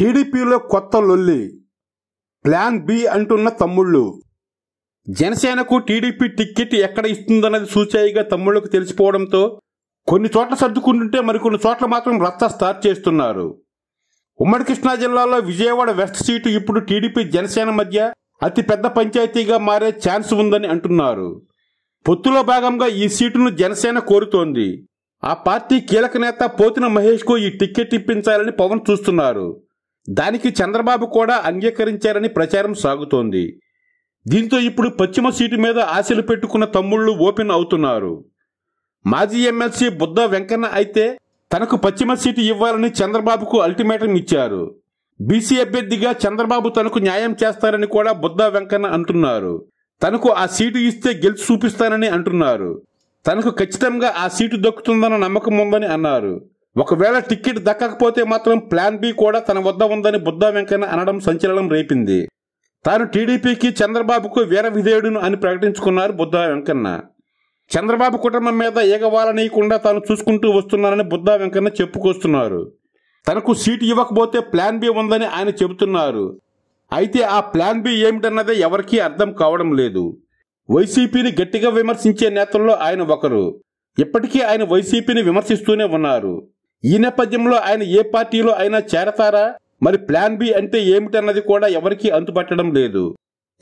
టీడీపీలో కొత్త లొల్లి ప్లాన్ బి అంటున్న తమ్ముళ్ళు జనసేనకు టీడీపీ టిక్కెట్ ఎక్కడ ఇస్తుందన్నది సూచాయిగా తమ్ముళ్లకు తెలిసిపోవడంతో కొన్ని చోట్ల సర్దుకుంటుంటే మరికొన్ని చోట్ల మాత్రం రచ్చ స్టార్ట్ చేస్తున్నారు ఉమ్మడి కృష్ణా జిల్లాలో విజయవాడ వెస్ట్ సీటు ఇప్పుడు టీడీపీ జనసేన మధ్య అతి పెద్ద పంచాయతీగా మారే ఛాన్స్ ఉందని అంటున్నారు పొత్తులో భాగంగా ఈ సీటును జనసేన కోరుతోంది ఆ పార్టీ కీలక నేత పోతిన మహేష్కు ఈ టిక్కెట్ ఇప్పించాలని పవన్ చూస్తున్నారు దానికి చంద్రబాబు కూడా అంగీకరించారని ప్రచారం సాగుతోంది దీంతో ఇప్పుడు పశ్చిమ సీటు మీద ఆశలు పెట్టుకున్న తమ్ముళ్లు ఓపెన్ అవుతున్నారు మాజీ ఎమ్మెల్సీ బుద్ధ వెంకన్న అయితే తనకు పశ్చిమ సీటు ఇవ్వాలని చంద్రబాబుకు అల్టిమేటం ఇచ్చారు బీసీ అభ్యర్థిగా చంద్రబాబు తనకు న్యాయం చేస్తారని కూడా బుద్ధ వెంకన్న అంటున్నారు తనకు ఆ సీటు ఇస్తే గెలిచి చూపిస్తానని అంటున్నారు తనకు ఖచ్చితంగా ఆ సీటు దక్కుతుందన్న నమ్మకం ఉందని అన్నారు ఒకవేళ టిక్కెట్ దక్కకపోతే మాత్రం ప్లాన్ బి కూడా తన వద్ద ఉందని బుద్ధ వెంకన్న అనడం సంచలనం రేపింది తాను టీడీపీకి చంద్రబాబుకు వీర విధేయుడును అని ప్రకటించుకున్నారు బుద్ధ వెంకన్న చంద్రబాబు కుటుంబం మీద ఏగవాలనీయకుండా తాను చూసుకుంటూ వస్తున్నానని బుద్ధ వెంకన్న చెప్పుకొస్తున్నారు తనకు సీటు ఇవ్వకపోతే ప్లాన్ బి ఉందని ఆయన చెబుతున్నారు అయితే ఆ ప్లాన్ బి ఏమిటన్నదే ఎవరికీ అర్థం కావడం లేదు వైసీపీని గట్టిగా విమర్శించే నేతల్లో ఆయన ఒకరు ఇప్పటికీ ఆయన వైసీపీని విమర్శిస్తూనే ఉన్నారు ఈ నేపథ్యంలో ఆయన ఏ పార్టీలో అయినా చేరతారా మరి ప్లాన్ బి అంటే ఏమిటన్నది కూడా ఎవరికీ అంతుపట్టడం లేదు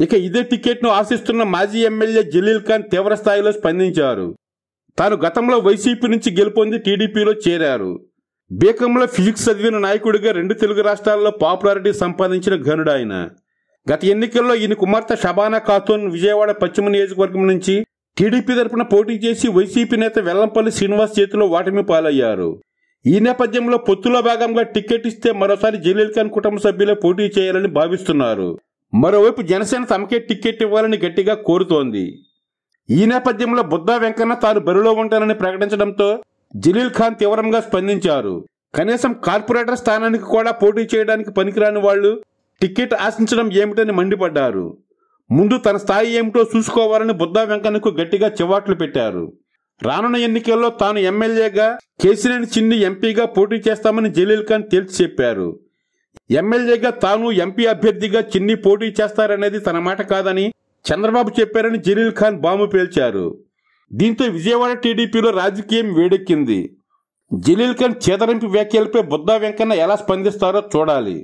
ఇక ఇదే టికెట్ను ఆశిస్తున్న మాజీ ఎమ్మెల్యే జలీల్ ఖాన్ తీవ్రస్థాయిలో స్పందించారు తాను గతంలో వైసీపీ నుంచి గెలుపొంది టీడీపీలో చేరారు బీకంలో ఫిజిక్స్ చదివిన నాయకుడిగా రెండు తెలుగు రాష్ట్రాల్లో పాపులారిటీ సంపాదించిన ఘనుడు ఆయన గత ఎన్నికల్లో ఈయన కుమార్తె షబానా ఖాతూన్ విజయవాడ పశ్చిమ నియోజకవర్గం నుంచి టీడీపీ తరపున పోటీ చేసి వైసీపీ నేత వెల్లంపల్లి శ్రీనివాస్ చేతిలో ఓటమి పాలయ్యారు ఈ నేపథ్యంలో పొత్తులో భాగంగా టికెట్ ఇస్తే మరోసారి జయలలిత కుటుంబ సభ్యులే పోటీ చేయాలని భావిస్తున్నారు మరోవైపు జనసేన తమకే టికెట్ ఇవ్వాలని గట్టిగా కోరుతోంది ఈ నేపథ్యంలో బుద్ధ వెంకన్న తాను బరిలో ఉంటానని ప్రకటించడంతో జలీల్ ఖాన్ తీవ్రంగా స్పందించారు కనీసం కార్పొరేటర్ స్థానానికి కూడా పోటీ చేయడానికి పనికిరాని వాళ్ళు టికెట్ ఆశించడం ఏమిటని మండిపడ్డారు ముందు తన స్థాయి ఏమిటో చూసుకోవాలని బుద్ధ వెంకన్నకు గట్టిగా చివాట్లు పెట్టారు రానున్న ఎన్నికల్లో తాను ఎమ్మెల్యేగా కేసినేని చిన్ని ఎంపీగా పోటీ చేస్తామని జలీల్ ఖాన్ తేల్చి చెప్పారు ఎమ్మెల్యేగా తాను ఎంపీ అభ్యర్థిగా చిన్ని పోటీ చేస్తారనేది తన మాట కాదని చంద్రబాబు చెప్పారని జలీల్ ఖాన్ బాంబు పేల్చారు దీంతో విజయవాడ టీడీపీలో రాజకీయం వేడెక్కింది జలీల్ ఖాన్ చేదరింపు వ్యాఖ్యలపై బుద్ధా వెంకన్న ఎలా స్పందిస్తారో చూడాలి